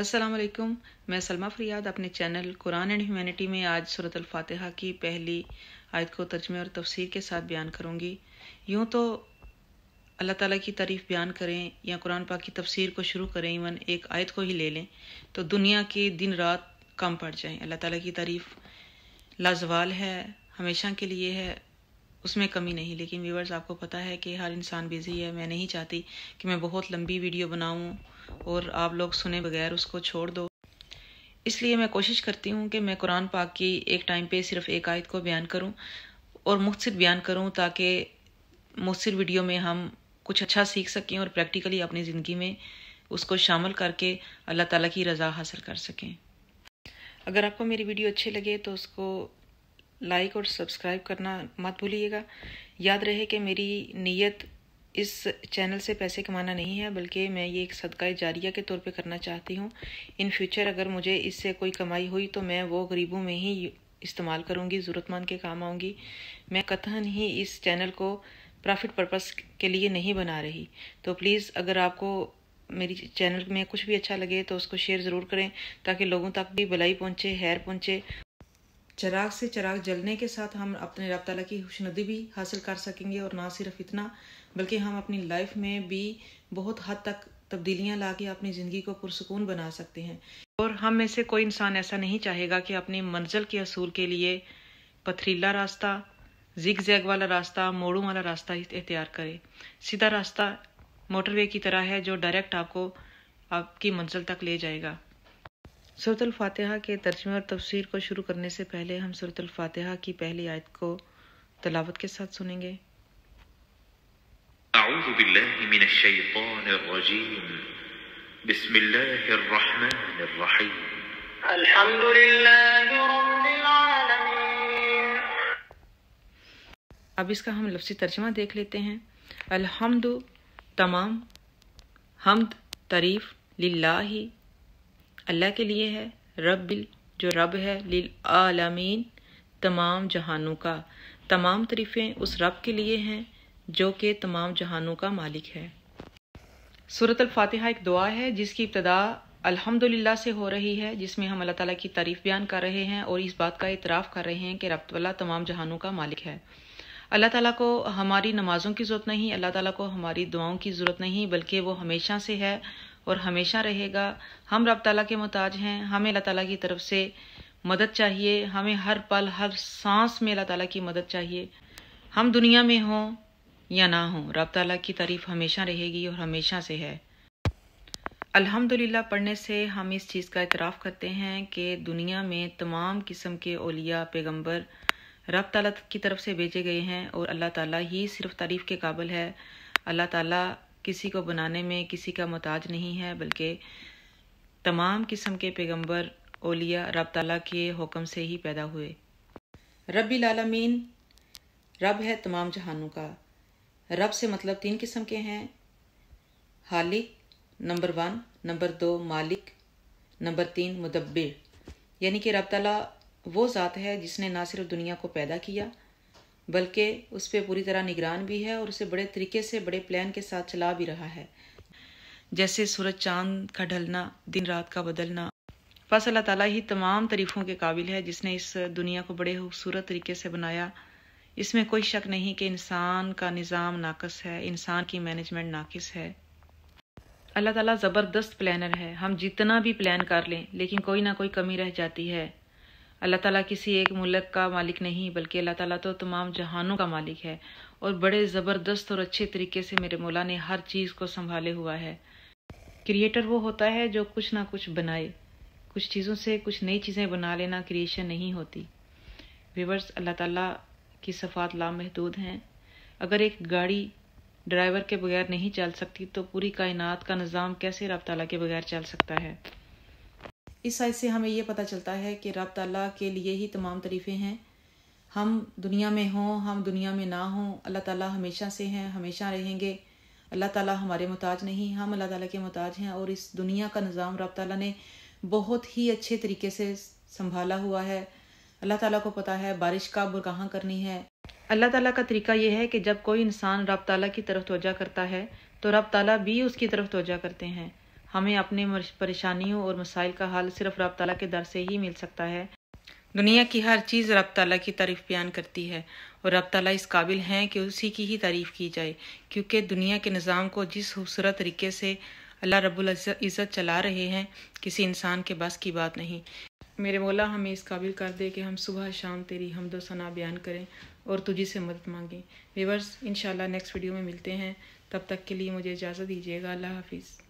अस्सलाम वालेकुम मैं सलमा फरियाद अपने चैनल कुरान एंड ह्यूमैनिटी में आज सूरत फातिहा की पहली आयत को तर्जमे और तफसीर के साथ बयान करूंगी यूं तो अल्लाह ताला की तारीफ़ बयान करें या कुरान पाक की तफसीर को शुरू करें इवन एक आयत को ही ले लें तो दुनिया के दिन रात कम पड़ जाएं अल्लाह ताला की तारीफ़ लाजवाल है हमेशा के लिए है उसमें कमी नहीं लेकिन व्यूवर्स आपको पता है कि हर इंसान बिज़ी है मैं नहीं चाहती कि मैं बहुत लंबी वीडियो बनाऊँ और आप लोग सुने बगैर उसको छोड़ दो इसलिए मैं कोशिश करती हूँ कि मैं कुरान पाक की एक टाइम पे सिर्फ एक आयत को बयान करूँ और मुख्तर बयान करूँ ताकि मुख्तर वीडियो में हम कुछ अच्छा सीख सकें और प्रैक्टिकली अपनी ज़िंदगी में उसको शामिल करके अल्लाह ताली की रज़ा हासिल कर सकें अगर आपको मेरी वीडियो अच्छी लगे तो उसको लाइक और सब्सक्राइब करना मत भूलिएगा याद रहे कि मेरी नीयत इस चैनल से पैसे कमाना नहीं है बल्कि मैं ये एक सदका जारिया के तौर पे करना चाहती हूँ इन फ्यूचर अगर मुझे इससे कोई कमाई हुई तो मैं वो गरीबों में ही इस्तेमाल करूँगी ज़रूरतमंद के काम आऊँगी मैं कथन ही इस चैनल को प्रॉफिट पर्पस के लिए नहीं बना रही तो प्लीज़ अगर आपको मेरी चैनल में कुछ भी अच्छा लगे तो उसको शेयर ज़रूर करें ताकि लोगों तक भी भलाई पहुँचे हैर पहुँचे चराग से चराग जलने के साथ हम अपने रब तला की खुशनदी भी हासिल कर सकेंगे और ना सिर्फ इतना बल्कि हम अपनी लाइफ में भी बहुत हद तक तब्दीलियां ला के अपनी ज़िंदगी को पुरसकून बना सकते हैं और हम में से कोई इंसान ऐसा नहीं चाहेगा कि अपनी मंजिल के असूल के लिए पथरीला रास्ता जिग जैग वाला रास्ता मोड़ों वाला रास्ता इख्तियार करे सीधा रास्ता मोटरवे की तरह है जो डायरेक्ट आपको आपकी मंजिल तक ले जाएगा सूरतलफ़ातहा के तर्जमे और तफसीर को शुरू करने से पहले हम सूरतलफ़ातहा की पहली आयत को तलावत के साथ सुनेंगे अब इसका हम लफ्सी तर्जमा देख लेते हैं अलहमद तमाम हमद तारीफ़ लिल्लाही अल्लाह के लिए है रब जो रब है लिल आलमीन तमाम जहानों का तमाम तरीफ़ें उस रब के लिए हैं जो कि तमाम जहानों का मालिक है सूरत फातिहा एक दुआ है जिसकी इब्तदा अल्हम्दुलिल्लाह से हो रही है जिसमें हम अल्लाह ताला की तारीफ़ बयान कर रहे हैं और इस बात का इतराफ़ कर रहे हैं कि रब्तवल्ला तमाम जहानों का मालिक है अल्लाह ताला को हमारी नमाज़ों की ज़रूरत नहीं अल्लाह ताला को हमारी दुआओं की ज़रूरत नहीं बल्कि वो हमेशा से है और हमेशा रहेगा हम रब तला के मोहताज हैं हमें अल्लाह तला की तरफ से मदद चाहिए हमें हर पल हर सांस में अल्लाह ताला की मदद चाहिए हम दुनिया में हों या ना हों रब तला की तारीफ हमेशा रहेगी और हमेशा से है अल्हम्दुलिल्लाह पढ़ने से हम इस चीज़ का इतराफ़ करते हैं कि दुनिया में तमाम किस्म के ओलिया पैगंबर रब तला की तरफ से भेजे गए हैं और अल्लाह ताला ही सिर्फ तारीफ़ के काबिल है अल्लाह ताला किसी को बनाने में किसी का मोहताज नहीं है बल्कि तमाम किस्म के पैगंबर ओलिया रब ताला के हुक्म से ही पैदा हुए रबी लालमीन रब है तमाम जहानों का रब से मतलब तीन किस्म के हैं हालिक नंबर वन नंबर दो मालिक नंबर तीन मुदब्बिर यानी कि रब ताला वो ज़ात है जिसने ना सिर्फ दुनिया को पैदा किया बल्कि उस पर पूरी तरह निगरान भी है और उसे बड़े तरीके से बड़े प्लान के साथ चला भी रहा है जैसे सूरज चांद का ढलना दिन रात का बदलना बस अल्लाह ताला ही तमाम तरीफों के काबिल है जिसने इस दुनिया को बड़े खूबसूरत तरीके से बनाया इसमें कोई शक नहीं कि इंसान का निज़ाम नाकस है इंसान की मैनेजमेंट नाकस है अल्लाह ताला ज़बरदस्त प्लानर है हम जितना भी प्लान कर लें लेकिन कोई ना कोई कमी रह जाती है अल्लाह ताला किसी एक मुल्क का मालिक नहीं बल्कि अल्लाह ताला तो तमाम जहानों का मालिक है और बड़े ज़बरदस्त और अच्छे तरीके से मेरे मौला ने हर चीज़ को संभाले हुआ है क्रिएटर वो होता है जो कुछ ना कुछ बनाए कुछ चीज़ों से कुछ नई चीज़ें बना लेना क्रिएशन नहीं होती व्यूवर्स अल्लाह ताला की सफ़ात लामहदूद हैं अगर एक गाड़ी ड्राइवर के बगैर नहीं चल सकती तो पूरी कायनात का निज़ाम कैसे रब ताला के बगैर चल सकता है इस साइज से हमें यह पता चलता है कि रब तला के लिए ही तमाम तरीफ़ें हैं हम दुनिया में हों हम दुनिया में ना हों अल्लाह ताला हमेशा से हैं हमेशा रहेंगे अल्लाह ताला हमारे मोहताज नहीं हम अल्लाह ताला के मोहताज हैं और इस दुनिया का निज़ाम रब ताला ने बहुत ही अच्छे तरीके से संभाला हुआ है अल्लाह ताला को पता है बारिश कब और कहाँ करनी है अल्लाह ताला का तरीका यह है कि जब कोई इंसान रब ताला की तरफ तोजा करता है तो रब ताला भी उसकी तरफ तोजा करते हैं हमें अपने परेशानियों और मसाइल का हल सिर्फ रब तला के दर से ही मिल सकता है दुनिया की हर चीज़ रब तला की तारीफ़ बयान करती है और रब तला इस काबिल हैं कि उसी की ही तारीफ़ की जाए क्योंकि दुनिया के निज़ाम को जिस खूबसूरत तरीके से अल्लाह रब्बुल इज़्ज़त चला रहे हैं किसी इंसान के बस की बात नहीं मेरे मौला हमें इस काबिल कर दे कि हम सुबह शाम तेरी हमदो सना बयान करें और तुझी से मदद मांगें वीवर्स इन नेक्स्ट वीडियो में मिलते हैं तब तक के लिए मुझे इजाज़त दीजिएगा अल्लाह हाफिज़